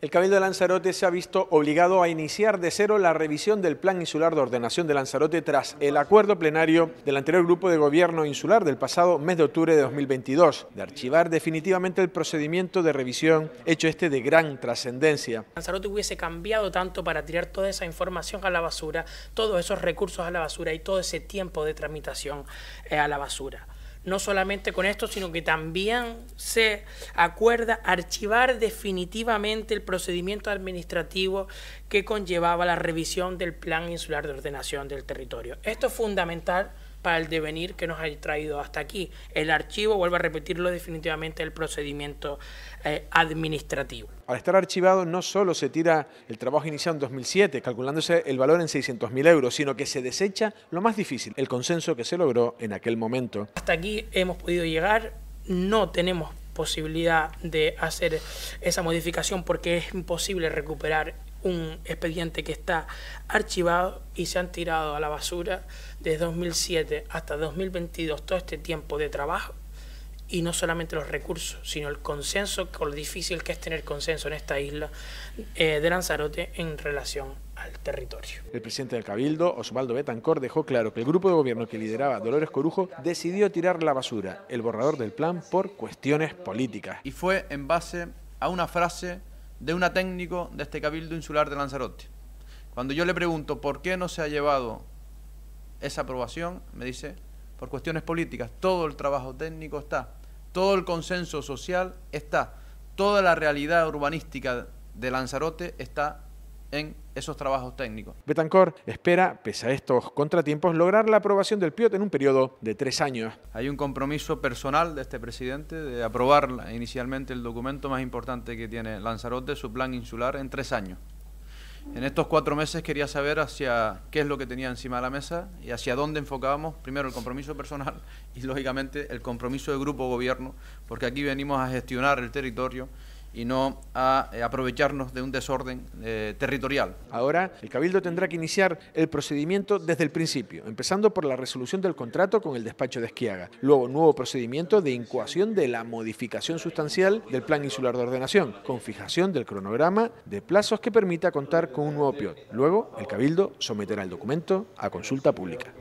El Cabildo de Lanzarote se ha visto obligado a iniciar de cero la revisión del Plan Insular de Ordenación de Lanzarote tras el acuerdo plenario del anterior Grupo de Gobierno Insular del pasado mes de octubre de 2022, de archivar definitivamente el procedimiento de revisión, hecho este de gran trascendencia. Lanzarote hubiese cambiado tanto para tirar toda esa información a la basura, todos esos recursos a la basura y todo ese tiempo de tramitación eh, a la basura no solamente con esto, sino que también se acuerda archivar definitivamente el procedimiento administrativo que conllevaba la revisión del Plan Insular de Ordenación del Territorio. Esto es fundamental para el devenir que nos ha traído hasta aquí. El archivo, vuelvo a repetirlo, definitivamente el procedimiento eh, administrativo. Al estar archivado no solo se tira el trabajo iniciado en 2007, calculándose el valor en 600.000 euros, sino que se desecha lo más difícil, el consenso que se logró en aquel momento. Hasta aquí hemos podido llegar, no tenemos posibilidad de hacer esa modificación porque es imposible recuperar un expediente que está archivado y se han tirado a la basura desde 2007 hasta 2022 todo este tiempo de trabajo y no solamente los recursos, sino el consenso, con lo difícil que es tener consenso en esta isla eh, de Lanzarote en relación al territorio. El presidente del Cabildo, Osvaldo Betancor, dejó claro que el grupo de gobierno que lideraba Dolores Corujo decidió tirar la basura, el borrador del plan, por cuestiones políticas. Y fue en base a una frase de una técnico de este Cabildo Insular de Lanzarote. Cuando yo le pregunto por qué no se ha llevado esa aprobación, me dice, por cuestiones políticas, todo el trabajo técnico está, todo el consenso social está, toda la realidad urbanística de Lanzarote está en esos trabajos técnicos. Betancor espera, pese a estos contratiempos, lograr la aprobación del PIOT en un periodo de tres años. Hay un compromiso personal de este presidente de aprobar inicialmente el documento más importante que tiene Lanzarote, su plan insular, en tres años. En estos cuatro meses quería saber hacia qué es lo que tenía encima de la mesa y hacia dónde enfocábamos primero el compromiso personal y lógicamente el compromiso de grupo gobierno, porque aquí venimos a gestionar el territorio y no a eh, aprovecharnos de un desorden eh, territorial. Ahora, el Cabildo tendrá que iniciar el procedimiento desde el principio, empezando por la resolución del contrato con el despacho de Esquiaga, luego nuevo procedimiento de incoación de la modificación sustancial del Plan Insular de Ordenación, con fijación del cronograma de plazos que permita contar con un nuevo PIOT. Luego, el Cabildo someterá el documento a consulta pública.